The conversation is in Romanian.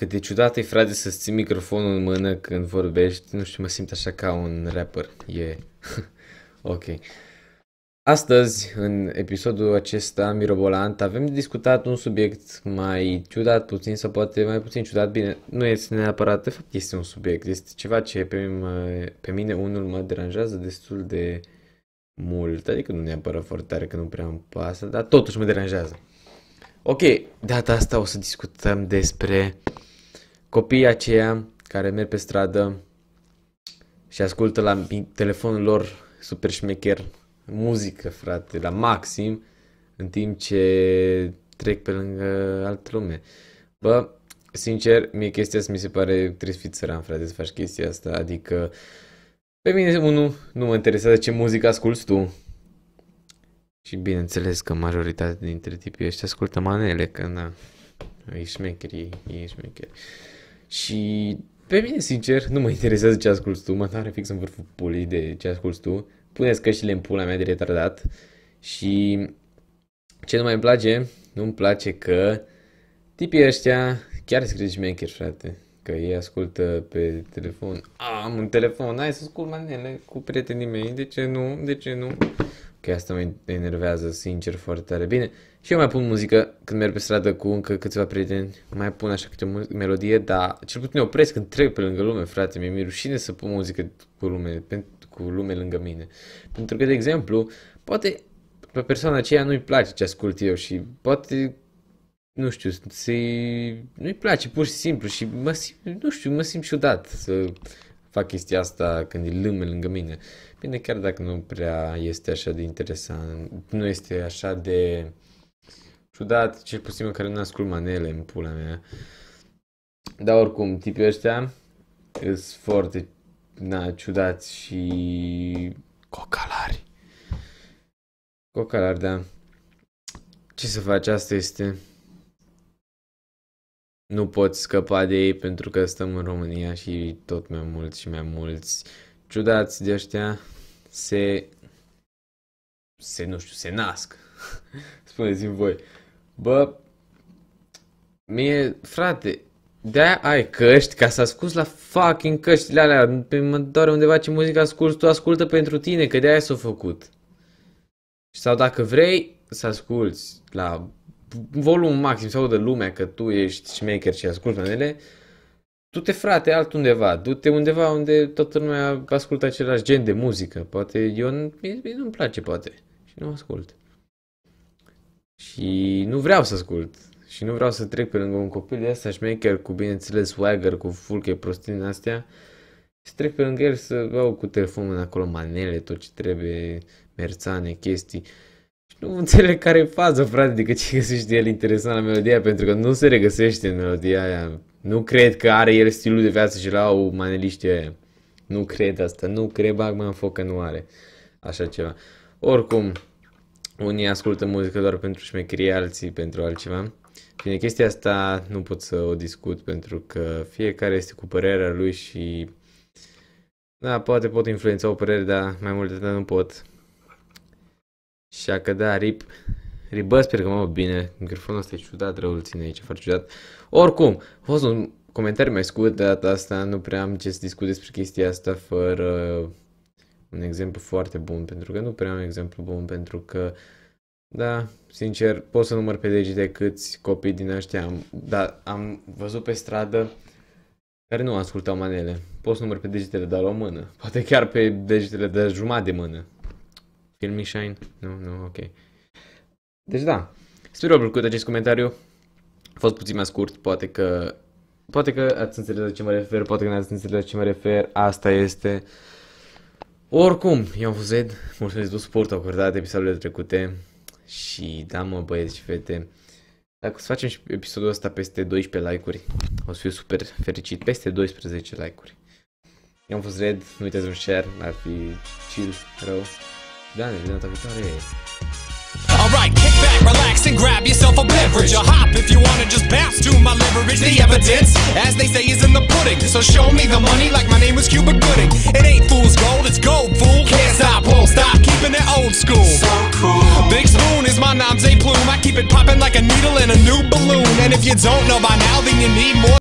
Cât de ciudat e, frate, să-ți ții microfonul în mână când vorbești. Nu știu, mă simt așa ca un rapper. E... Yeah. ok. Astăzi, în episodul acesta mirobolant, avem de discutat un subiect mai ciudat puțin sau poate mai puțin ciudat. Bine, nu este neapărat, de fapt este un subiect, este ceva ce pe, mine, pe mine unul mă deranjează destul de mult, adică nu neapărat foarte tare că nu prea îmi pasă, dar totuși mă deranjează. Ok, data asta o să discutăm despre copiii aceia care merg pe stradă și ascultă la telefonul lor super șmecher muzică, frate, la maxim, în timp ce trec pe lângă altă lume. Bă, sincer, mie chestia asta mi se pare, trebuie să fii țăran, frate, să faci chestia asta, adică pe mine, unul, nu mă interesează ce muzică asculti tu. Și bineînțeles că majoritatea dintre tipii ăștia ascultă manele, că na, e șmecher, e, e șmecher. Și pe mine, sincer, nu mă interesează ce asculti tu, mă tare fix în vârful pulii de ce asculti tu. Puneți căștile în pula mea de retardat. Și ce nu mai îmi place? Nu-mi place că tipii ăștia chiar scrie șmecheri, frate. Că ei ascultă pe telefon. am un telefon, hai să ascult manele cu prietenii mei, de ce nu, de ce nu? Că asta mă enervează, sincer, foarte tare. Bine, și eu mai pun muzică când merg pe stradă cu încă câțiva prieteni. Mai pun așa câte o melodie, dar cel puțin ne opresc când trec pe lângă lume, frate. Mi-e rușine să pun muzică cu lume, cu lume lângă mine. Pentru că, de exemplu, poate pe persoana aceea nu-i place ce ascult eu și poate nu știu, se... nu-i place pur și simplu și mă simt, nu știu, mă simt ciudat să fac chestia asta când e lume lângă mine. Bine, chiar dacă nu prea este așa de interesant, nu este așa de ciudat, cel puțin eu care nu ascult manele în pula mea. Dar oricum, tipii ăștia sunt foarte na, ciudați și cocalari. Cocalari, da. Ce să faci, asta este nu poți scăpa de ei pentru că stăm în România și tot mai mulți și mai mulți ciudați de ăștia se, se nu știu, se nasc. Spuneți-mi voi. Bă, mie, frate, de ai căști ca să asculti la fucking căștile alea. Pe mă doare undeva ce muzică asculti, tu ascultă pentru tine, că de aia s-a făcut. Sau dacă vrei să asculti la volum maxim sau de lumea că tu ești maker și ascult manele, tu te frate altundeva, du-te undeva unde toată lumea ascultă același gen de muzică. Poate eu nu-mi place, poate. Și nu ascult. Și nu vreau să ascult. Și nu vreau să trec pe lângă un copil de asta și maker cu, bineînțeles, swagger, cu fulche prostii din astea. Și trec pe lângă el să iau cu telefonul acolo manele, tot ce trebuie, merțane, chestii nu înțeleg care e faza, frate, de că ce găsește el interesant la melodia, pentru că nu se regăsește în melodia aia. Nu cred că are el stilul de viață și la au maneliște aia. Nu cred asta, nu cred, bag mă în foc că nu are așa ceva. Oricum, unii ascultă muzică doar pentru șmecherie, alții pentru altceva. Bine, chestia asta nu pot să o discut pentru că fiecare este cu părerea lui și... Da, poate pot influența o părere, dar mai multe dar nu pot. Și a cădea rip. Ribă, sper că mă bine. Microfonul ăsta e ciudat, rău îl ține aici, foarte ciudat. Oricum, a fost un comentariu mai scurt de data asta, nu prea am ce să discut despre chestia asta fără un exemplu foarte bun, pentru că nu prea am un exemplu bun, pentru că, da, sincer, pot să număr pe degete câți copii din ăștia am, dar am văzut pe stradă care nu ascultau manele. Pot să număr pe degetele de la o mână, poate chiar pe degetele de jumătate de mână. Kill me shine? Nu, nu, ok. Deci da, sper că plăcut acest comentariu. A fost puțin mai scurt, poate că... Poate că ați înțeles la ce mă refer, poate că n-ați înțeles la ce mă refer. Asta este... Oricum, eu am fost Zed, mulțumesc de suportul acordat episoadele trecute și da mă băieți și fete, dacă să facem și episodul ăsta peste 12 like-uri, o să fiu super fericit, peste 12 like-uri. Eu am fost Red, nu uitați un share, ar fi chill, rău. Alright, kick back, relax, and grab yourself a beverage. Or hop if you wanna just bounce to my leverage. The evidence, as they say, is in the pudding. So show me the money like my name was Cuba Gooding. It ain't fool's gold, it's gold, fool. Can't stop, won't stop, keeping it old school. So cool. Big Spoon is my nom, J Plume. I keep it popping like a needle in a new balloon. And if you don't know by now, then you need more.